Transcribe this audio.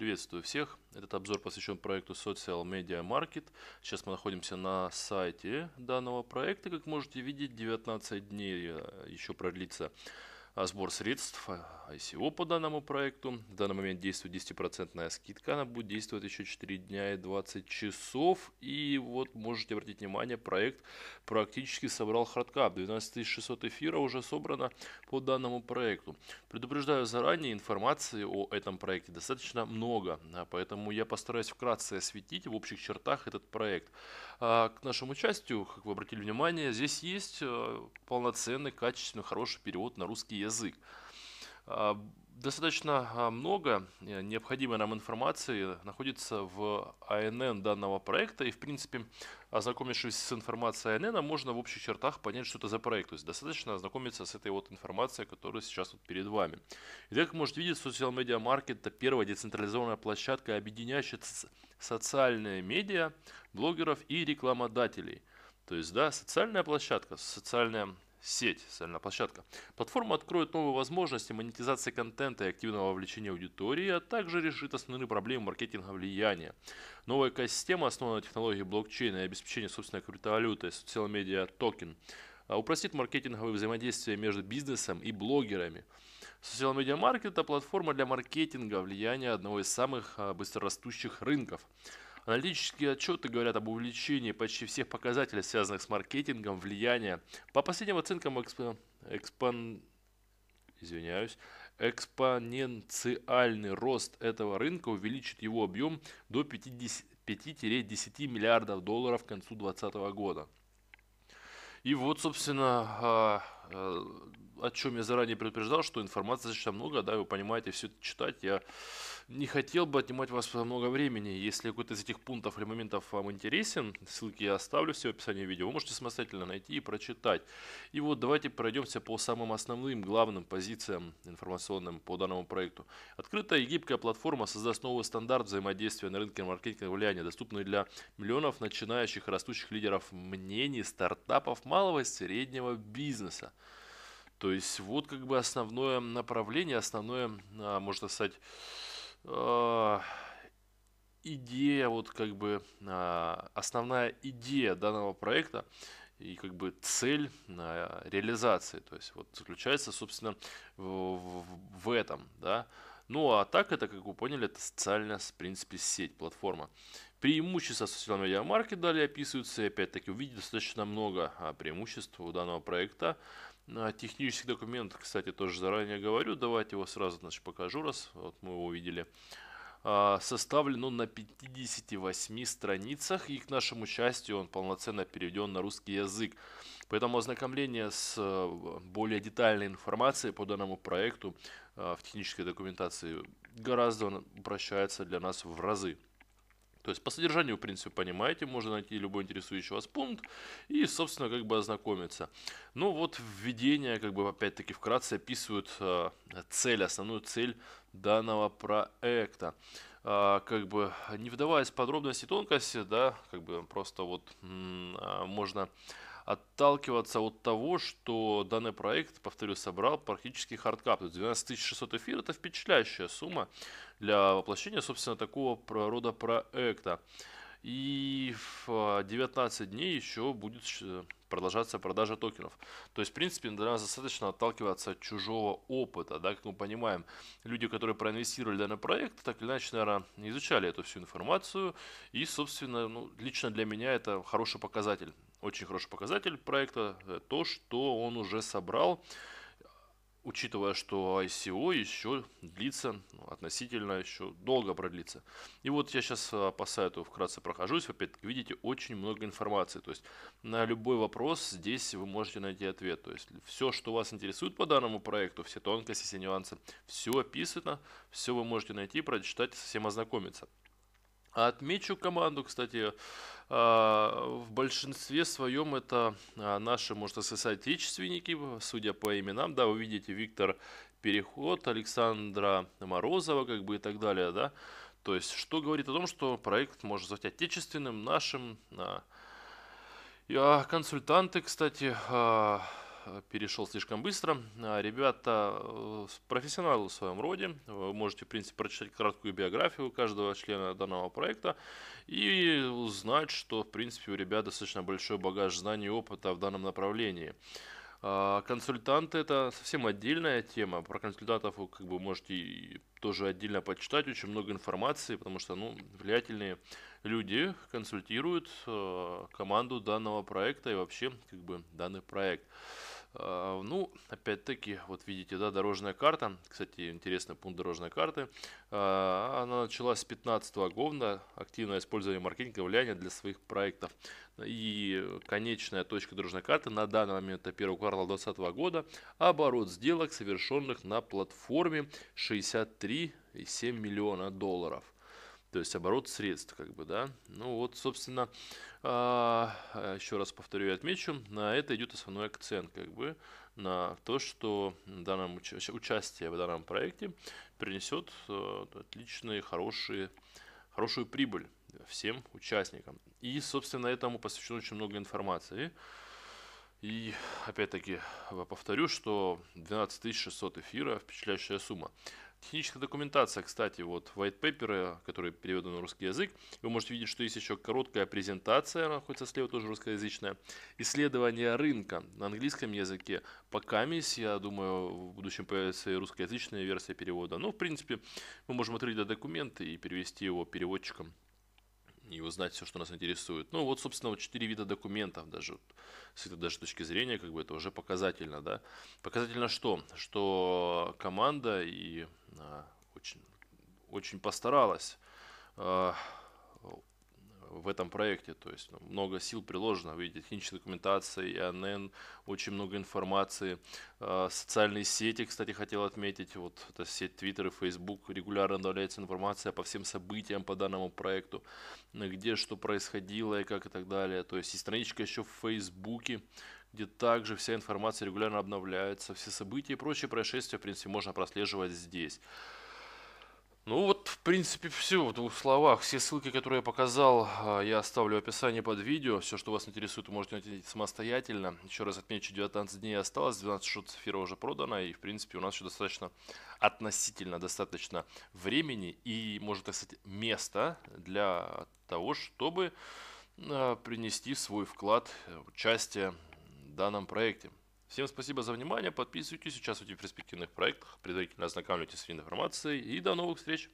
Приветствую всех. Этот обзор посвящен проекту Social Media Market. Сейчас мы находимся на сайте данного проекта. Как можете видеть, 19 дней э, еще продлится а сбор средств а, ICO по данному проекту. В данный момент действует 10% скидка, она будет действовать еще 4 дня и 20 часов. И вот можете обратить внимание, проект практически собрал хардкап. 12 600 эфира уже собрано по данному проекту. Предупреждаю заранее, информации о этом проекте достаточно много, а поэтому я постараюсь вкратце осветить в общих чертах этот проект. К нашему участию, как вы обратили внимание, здесь есть полноценный, качественный, хороший перевод на русский язык. А, достаточно а, много э, необходимой нам информации находится в АНН данного проекта, и, в принципе, ознакомившись с информацией АНН, можно в общих чертах понять, что это за проект. То есть достаточно ознакомиться с этой вот информацией, которая сейчас вот перед вами. Итак, как можете видеть, Social Media Market – это первая децентрализованная площадка, объединяющая социальные медиа, блогеров и рекламодателей. То есть, да, социальная площадка, социальная сеть, социальная площадка. Платформа откроет новые возможности монетизации контента и активного вовлечения аудитории, а также решит основные проблемы маркетинга влияния. Новая экосистема, основана на технологии блокчейна и обеспечения собственной криптовалюты, социал-медиа токен, а, упростит маркетинговые взаимодействия между бизнесом и блогерами. Social медиа Market – это платформа для маркетинга влияния одного из самых а, быстрорастущих рынков. Аналитические отчеты говорят об увеличении почти всех показателей, связанных с маркетингом, влияния. По последним оценкам экспо... экспон... Извиняюсь. Экспоненциальный рост этого рынка увеличит его объем до 5-10 миллиардов долларов к концу 2020 года. И вот, собственно, а, а, о чем я заранее предупреждал, что информации достаточно много, да, вы понимаете, все это читать. Я не хотел бы отнимать у вас много времени. Если какой-то из этих пунктов или моментов вам интересен, ссылки я оставлю все в описании видео, вы можете самостоятельно найти и прочитать. И вот давайте пройдемся по самым основным, главным позициям информационным по данному проекту. Открытая и гибкая платформа создаст новый стандарт взаимодействия на рынке маркетинга влияния, доступный для миллионов начинающих и растущих лидеров мнений, стартапов, малого и среднего бизнеса. То есть вот как бы основное направление, основное, а, можно сказать, а, идея, вот как бы а, основная идея данного проекта и как бы цель реализации. То есть вот заключается, собственно, в, этом, да. Ну а так это, как вы поняли, это социальная, в принципе, сеть, платформа. Преимущества социального медиамаркет далее описываются, и опять-таки увидеть достаточно много преимуществ у данного проекта. Технический документ, кстати, тоже заранее говорю, давайте его сразу значит, покажу, раз вот мы его увидели. А, составлен он на 58 страницах, и к нашему счастью он полноценно переведен на русский язык. Поэтому ознакомление с э, более детальной информацией по данному проекту э, в технической документации гораздо упрощается для нас в разы. То есть по содержанию, в принципе, понимаете, можно найти любой интересующий вас пункт и, собственно, как бы ознакомиться. Ну вот введение, как бы опять-таки вкратце описывают э, цель, основную цель данного проекта. Э, как бы не вдаваясь в подробности и тонкости, да, как бы просто вот э, можно отталкиваться от того, что данный проект, повторю, собрал практически хардкап. То есть 12 600 эфир – это впечатляющая сумма для воплощения, собственно, такого рода проекта. И в 19 а, дней еще будет продолжаться продажа токенов. То есть, в принципе, для нас достаточно отталкиваться от чужого опыта. Да? Как мы понимаем, люди, которые проинвестировали данный проект, так или иначе, наверное, изучали эту всю информацию. И, собственно, ну, лично для меня это хороший показатель очень хороший показатель проекта э, то, что он уже собрал, учитывая, что ICO еще длится ну, относительно еще долго продлится. И вот я сейчас э, по сайту вкратце прохожусь. опять видите очень много информации. То есть на любой вопрос здесь вы можете найти ответ. То есть все, что вас интересует по данному проекту, все тонкости, все нюансы, все описано, все вы можете найти, прочитать, совсем ознакомиться. Отмечу команду, кстати, а, в большинстве своем это а, наши, можно сказать, соотечественники, судя по именам. Да, вы видите Виктор Переход, Александра Морозова, как бы и так далее, да. То есть, что говорит о том, что проект может назвать отечественным, нашим. А. Консультанты, кстати, перешел слишком быстро. А, ребята э, профессионалы в своем роде. Вы можете, в принципе, прочитать краткую биографию каждого члена данного проекта и узнать, что, в принципе, у ребят достаточно большой багаж знаний и опыта в данном направлении. А, консультанты это совсем отдельная тема. Про консультантов вы как бы можете тоже отдельно почитать. Очень много информации, потому что ну, влиятельные люди консультируют а, команду данного проекта и вообще как бы данный проект. А, ну, опять-таки, вот видите, да, дорожная карта. Кстати, интересный пункт дорожной карты. А, она началась с 15 года. Активное использование маркетинга влияния для своих проектов. И конечная точка дорожной карты на данный момент 1 квартала 2020 года. Оборот сделок, совершенных на платформе 63,7 миллиона долларов то есть оборот средств, как бы, да. Ну вот, собственно, а, а, еще раз повторю и отмечу, на это идет основной акцент, как бы, на то, что данном, участие в данном проекте принесет а, отличные, хорошие, хорошую прибыль всем участникам. И, собственно, этому посвящено очень много информации. И опять-таки повторю, что 12 600 эфира – впечатляющая сумма. Техническая документация, кстати, вот white paper, который переведен на русский язык, вы можете видеть, что есть еще короткая презентация, она находится слева, тоже русскоязычная. Исследование рынка на английском языке. По камис, я думаю, в будущем появится и русскоязычная версия перевода. Но, ну, в принципе, мы можем открыть этот документ и перевести его переводчиком и узнать все, что нас интересует. Ну, вот, собственно, вот четыре вида документов даже, с этой даже точки зрения, как бы это уже показательно, да. Показательно что? Что команда и а, очень, очень постаралась. А, в этом проекте. То есть ну, много сил приложено в виде технической документации, ИНН, очень много информации. А, социальные сети, кстати, хотел отметить, вот это сеть Twitter и Facebook, регулярно добавляется информация по всем событиям по данному проекту, где что происходило и как и так далее. То есть и страничка еще в Фейсбуке, где также вся информация регулярно обновляется, все события и прочие происшествия, в принципе, можно прослеживать здесь. Ну вот, в принципе, все в двух словах. Все ссылки, которые я показал, а, я оставлю в описании под видео. Все, что вас интересует, вы можете найти самостоятельно. Еще раз отмечу, 19 дней осталось, 12 шут эфира уже продано, и, в принципе, у нас еще достаточно, относительно достаточно времени и, может так сказать, места для того, чтобы а, принести свой вклад, в участие в данном проекте. Всем спасибо за внимание, подписывайтесь, участвуйте в перспективных проектах, предварительно ознакомьтесь с информацией и до новых встреч!